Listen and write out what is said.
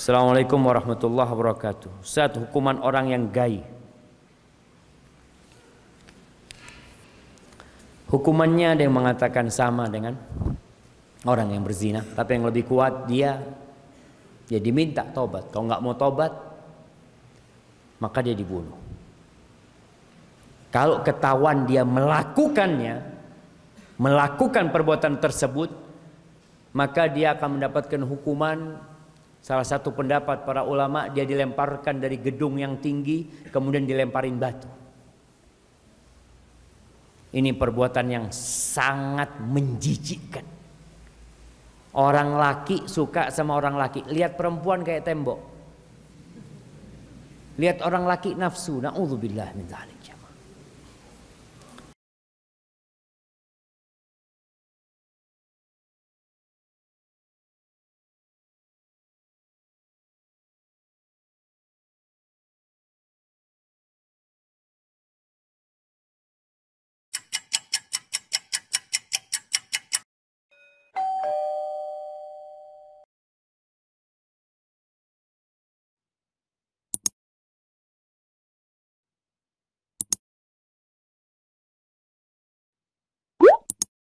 Assalamualaikum warahmatullahi wabarakatuh. Saat hukuman orang yang gay, Hukumannya ada yang mengatakan sama dengan orang yang berzina, tapi yang lebih kuat dia dia diminta tobat. Kalau nggak mau tobat, maka dia dibunuh. Kalau ketahuan dia melakukannya, melakukan perbuatan tersebut, maka dia akan mendapatkan hukuman Salah satu pendapat para ulama dia dilemparkan dari gedung yang tinggi kemudian dilemparin batu. Ini perbuatan yang sangat menjijikkan. Orang laki suka sama orang laki, lihat perempuan kayak tembok. Lihat orang laki nafsu, naudzubillah min dzalik.